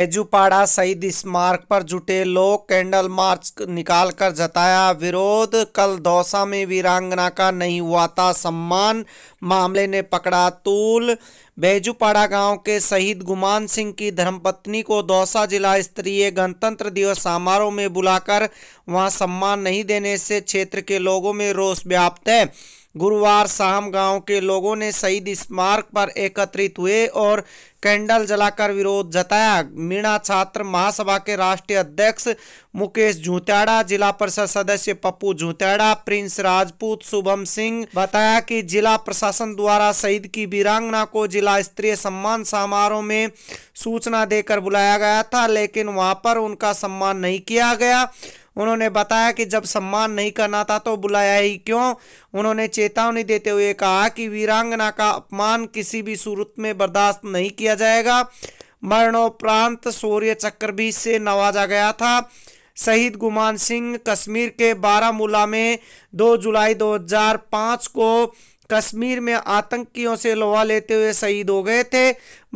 एजुपाड़ा शहीद स्मारक पर जुटे लोग कैंडल मार्च निकालकर जताया विरोध कल दौसा में वीरांगना का नहीं हुआ था सम्मान मामले ने पकड़ा तूल बैजूपाड़ा गांव के शहीद गुमान सिंह की धर्मपत्नी को दौसा जिला स्तरीय गणतंत्र दिवस समारोह में बुलाकर वहां सम्मान नहीं देने से क्षेत्र के लोगों में रोष व्याप्त है गुरुवार शाम गांव के लोगों ने शहीद स्मारक पर एकत्रित हुए और कैंडल जलाकर विरोध जताया मीणा छात्र महासभा के राष्ट्रीय अध्यक्ष मुकेश झूत्याड़ा जिला परिषद सदस्य पप्पू झूत्याड़ा प्रिंस राजपूत शुभम सिंह बताया कि जिला प्रशासन द्वारा शहीद की वीरांगना को जिला स्तरीय सम्मान समारोह में सूचना देकर बुलाया गया था लेकिन वहां पर उनका सम्मान नहीं किया गया उन्होंने बताया कि जब सम्मान नहीं करना था तो बुलाया ही क्यों उन्होंने चेतावनी देते हुए कहा कि वीरांगना का अपमान किसी भी सूरत में बर्दाश्त नहीं किया जाएगा मरणोपरांत शौर्य चक्र भी से नवाजा गया था शहीद गुमान सिंह कश्मीर के बारामूला में 2 जुलाई 2005 को कश्मीर में आतंकियों से लोहा लेते हुए शहीद हो गए थे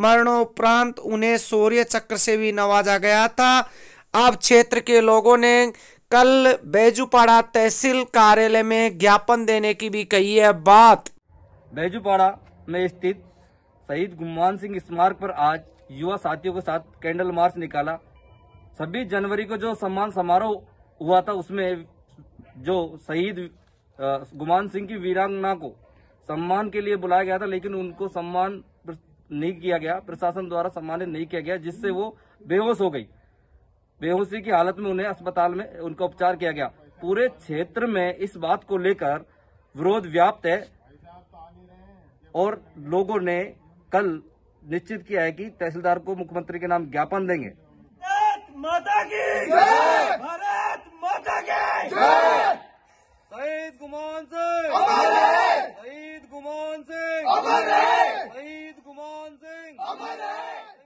मरणोपरांत उन्हें शौर्य चक्र से भी नवाजा गया था अब क्षेत्र के लोगों ने कल बैजूपाड़ा तहसील कार्यालय में ज्ञापन देने की भी कही है बात बैजूपाड़ा में स्थित शहीद गुमान सिंह स्मारक पर आज युवा साथियों के साथ कैंडल मार्च निकाला छब्बीस जनवरी को जो सम्मान समारोह हुआ था उसमें जो शहीद गुमान सिंह की वीरांगना को सम्मान के लिए बुलाया गया था लेकिन उनको सम्मान नहीं किया गया प्रशासन द्वारा सम्मानित नहीं किया गया जिससे वो बेहोश हो गई बेहोशी की हालत में उन्हें अस्पताल में उनका उपचार किया गया पूरे क्षेत्र में इस बात को लेकर विरोध व्याप्त है और लोगों ने कल निश्चित किया है कि तहसीलदार को मुख्यमंत्री के नाम ज्ञापन देंगे माता की भारत माता की शहीद गुमान सिंह शहीद गुमान सिंह शहीद गुमान सिंह